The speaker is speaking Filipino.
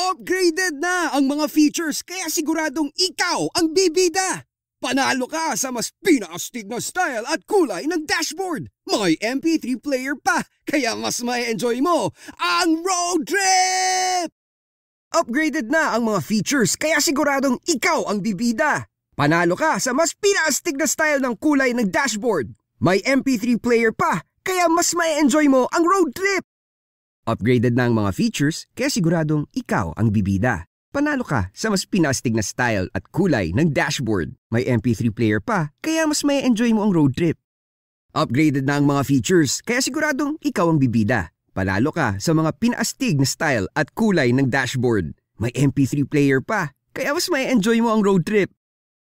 Upgraded na ang mga features kaya siguradong ikaw ang bibida. Panalo ka sa mas pinastig na style at kulay ng dashboard. May MP3 player pa, kaya mas ma-enjoy mo ang road trip! Upgraded na ang mga features, kaya siguradong ikaw ang bibida. Panalo ka sa mas pinastig na style ng kulay ng dashboard. May MP3 player pa, kaya mas ma-enjoy mo ang road trip! Upgraded na ang mga features kaya siguradong ikaw ang bibida. Panalo ka sa mas pinastig na style at kulay ng dashboard. May MP3 player pa kaya mas may enjoy mo ang road trip. Upgraded na ang mga features kaya siguradong ikaw ang bibida. Panalo ka sa mga pinastig na style at kulay ng dashboard. May MP3 player pa kaya mas may enjoy mo ang road trip.